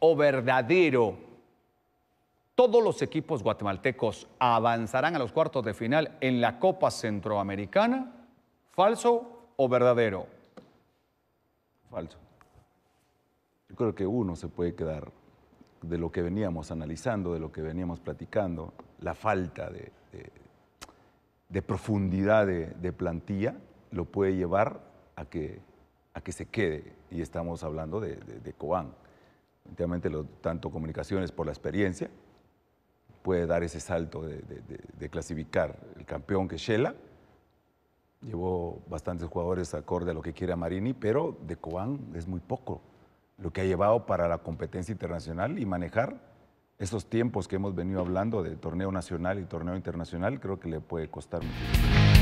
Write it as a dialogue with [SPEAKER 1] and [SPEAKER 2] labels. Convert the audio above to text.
[SPEAKER 1] o verdadero. Todos los equipos guatemaltecos avanzarán a los cuartos de final en la Copa Centroamericana, falso o verdadero.
[SPEAKER 2] Falso. Yo creo que uno se puede quedar de lo que veníamos analizando, de lo que veníamos platicando, la falta de, profundidad de, plantilla lo puede llevar a que, a que se quede. Y estamos hablando de, Cobán. Efectivamente, tanto comunicaciones por la experiencia puede dar ese salto de, clasificar el campeón que Shela. Llevó bastantes jugadores acorde a lo que quiere Marini, pero de Cobán es muy poco lo que ha llevado para la competencia internacional y manejar esos tiempos que hemos venido hablando de torneo nacional y torneo internacional, creo que le puede costar mucho.